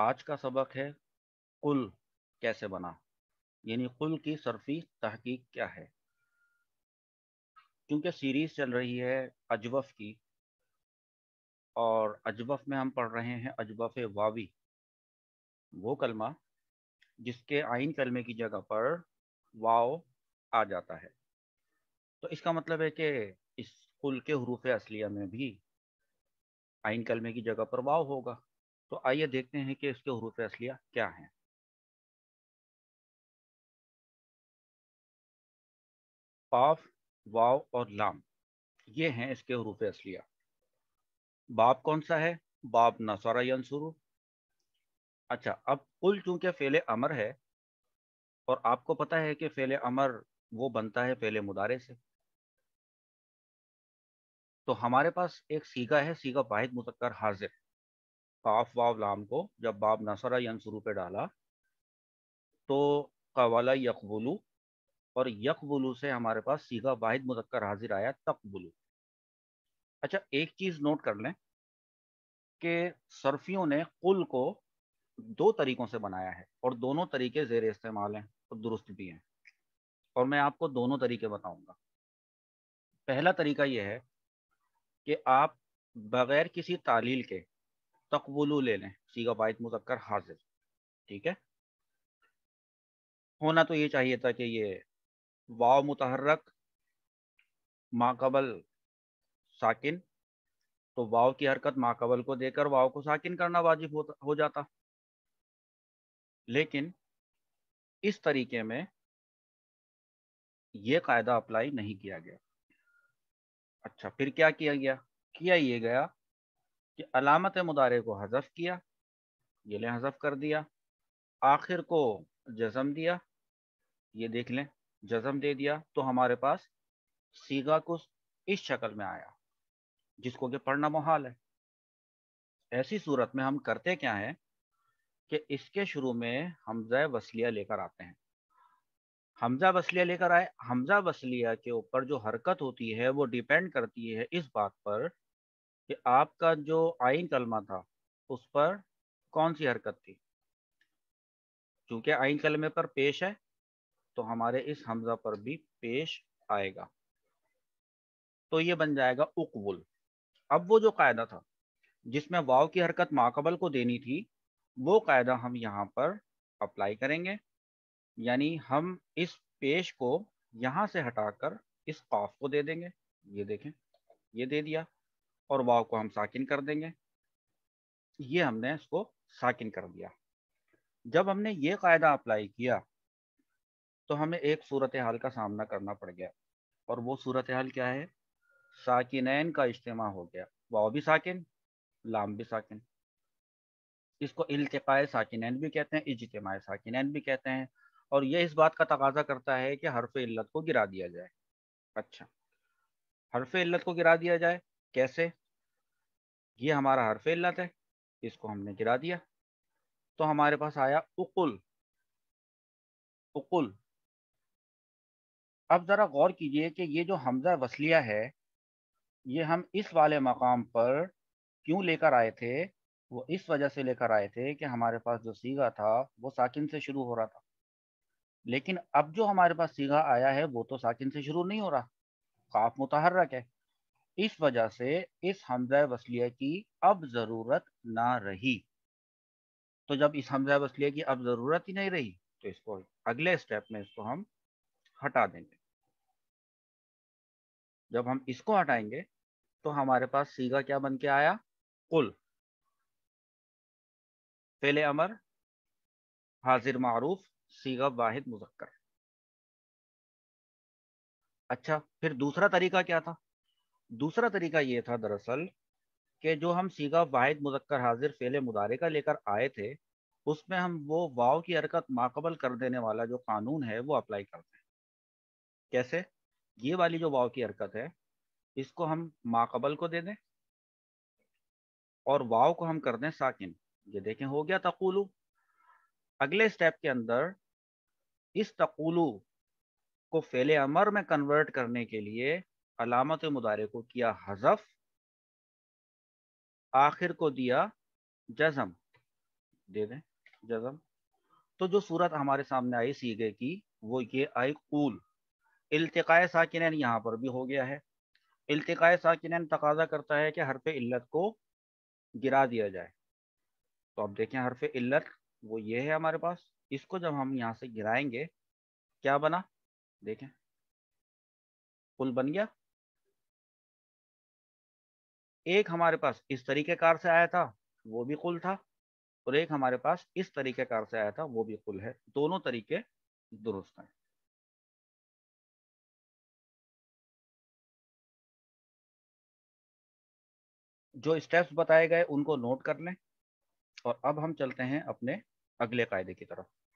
आज का सबक है कुल कैसे बना यानी कुल की सरफी तहकीक क्या है क्योंकि सीरीज चल रही है अजवफ की और अजवफ में हम पढ़ रहे हैं अजवफ वावी वो कलमा जिसके आइन कलमे की जगह पर वाव आ जाता है तो इसका मतलब है कि इस कुल के हरूफ असलिया में भी आइन कलमे की जगह पर वाव होगा तो आइए देखते हैं कि इसके हरूफ असलिया क्या हैं पाफ वाव और लाम ये हैं इसके हरूफ असलिया बाप कौन सा है बाप नसरा यंसुरु अच्छा अब कुल चूंकि फेले अमर है और आपको पता है कि फेले अमर वो बनता है फेले मुदारे से तो हमारे पास एक सीगा है सीगा वाहिद मुतकर हाजिर काफ वाव लाम को जब बाब नसरा शुरू पे डाला तो कवाला यकबुलू और यकबुलू से हमारे पास सीधा वाहिद मुजक्कर हाजिर आया तकबुलू अच्छा एक चीज़ नोट कर लें कि सरफियों ने कुल को दो तरीक़ों से बनाया है और दोनों तरीके ज़ेर इस्तेमाल हैं और दुरुस्त भी हैं और मैं आपको दोनों तरीके बताऊंगा पहला तरीका यह है कि आप बग़ैर किसी तालील के तकबुलू ले लें सीगा वाहिद मुजक्कर हाजिर ठीक है होना तो ये चाहिए था कि ये वाव मुतहरक माकबल साकिन तो वाव की हरकत माकबल को देकर वाव को साकिन करना वाजिब होता हो जाता लेकिन इस तरीके में ये कायदा अप्लाई नहीं किया गया अच्छा फिर क्या किया गया किया ये गया कि अलामत मुदारे को हजफ किया ये लें हजफ कर दिया आखिर को जज़म दिया ये देख लें जज़म दे दिया तो हमारे पास सीगा कुछ इस शक्ल में आया जिसको कि पढ़ना मुहाल है ऐसी सूरत में हम करते क्या हैं कि इसके शुरू में हमजा वसलिया लेकर आते हैं हमजा वसलिया लेकर आए हमजा वसलिया के ऊपर जो हरकत होती है वो डिपेंड करती है इस बात पर कि आपका जो आइन कलमा था उस पर कौन सी हरकत थी चूंकि आइन कलमे पर पेश है तो हमारे इस हमजा पर भी पेश आएगा तो ये बन जाएगा उकबुल अब वो जो कायदा था जिसमें वाव की हरकत माकबल को देनी थी वो कायदा हम यहाँ पर अप्लाई करेंगे यानी हम इस पेश को यहाँ से हटाकर इस काफ को दे देंगे ये देखें ये दे दिया और वाव को हम साकिन कर देंगे ये हमने इसको साकिन कर दिया जब हमने ये कायदा अप्लाई किया तो हमें एक सूरत हाल का सामना करना पड़ गया और वो सूरत हाल क्या है साकिनैन का इज्तम हो गया वाव भी साकिन लाम भी साकिन इसको अल्तकाय साकिनैन भी कहते हैं इजतमाय साकिनैन भी कहते हैं और यह इस बात का तकाजा करता है कि हरफ इल्लत को गिरा दिया जाए अच्छा हरफ इल्लत को गिरा दिया जाए कैसे ये हमारा हर इल्लत है इसको हमने गिरा दिया तो हमारे पास आया उकुल उकुल अब ज़रा गौर कीजिए कि ये जो हमज़ा वसलिया है ये हम इस वाले मकाम पर क्यों लेकर आए थे वो इस वजह से लेकर आए थे कि हमारे पास जो सीगा था वो साकिन से शुरू हो रहा था लेकिन अब जो हमारे पास सीगा आया है वो तो साकिन से शुरू नहीं हो रहा काफ मुतहरक है इस वजह से इस हमजा वसलिया की अब ज़रूरत ना रही तो जब इस हमजा वसलिया की अब ज़रूरत ही नहीं रही तो इसको अगले स्टेप में इसको हम हटा देंगे जब हम इसको हटाएंगे तो हमारे पास सीगा क्या बन के आया कुल पहले अमर हाजिर मारूफ सीगा वाहिद मुजक्कर अच्छा फिर दूसरा तरीका क्या था दूसरा तरीका ये था दरअसल कि जो हम सीगा वाहिद मुजक्कर हाजिर फेल मुदारे का लेकर आए थे उसमें हम वो वाव की हरकत माकबल कर देने वाला जो कानून है वो अप्लाई करते हैं कैसे ये वाली जो वाव की हरकत है इसको हम माकबल को दे दें और वाव को हम कर दें साकिन ये देखें हो गया तकुलू अगले स्टेप के अंदर इस तकुलू को फेले अमर में कन्वर्ट करने के लिए अलामत मुदारे को किया हजफ आखिर को दिया जजम दे दें जजम तो जो सूरत हमारे सामने आई सीगे की वो ये आई कूल इल्तकाय साकिन यहाँ पर भी हो गया है इल्तकाय साकिन तकाजा करता है कि हरफ इल्लत को गिरा दिया जाए तो अब देखें हरफ इल्लत वो ये है हमारे पास इसको जब हम यहाँ से गिराएंगे क्या बना देखें पुल बन गया एक हमारे पास इस तरीके कार से आया था वो भी कुल था और एक हमारे पास इस तरीके कार से आया था वो भी कुल है दोनों तरीके दुरुस्त हैं जो स्टेप्स बताए गए उनको नोट कर लें और अब हम चलते हैं अपने अगले कायदे की तरफ